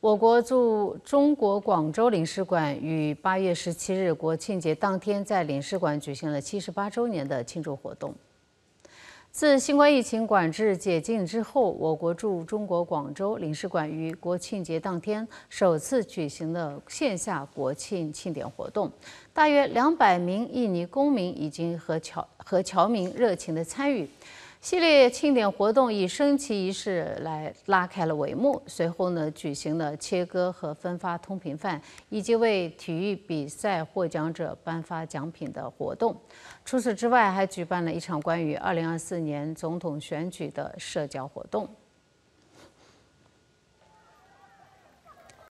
我国驻中国广州领事馆于八月十七日国庆节当天，在领事馆举行了七十八周年的庆祝活动。自新冠疫情管制解禁之后，我国驻中国广州领事馆于国庆节当天首次举行了线下国庆庆典活动，大约两百名印尼公民已经和侨和侨民热情地参与。系列庆典活动以升旗仪式来拉开了帷幕，随后呢举行了切割和分发通平饭，以及为体育比赛获奖者颁发奖品的活动。除此之外，还举办了一场关于2024年总统选举的社交活动。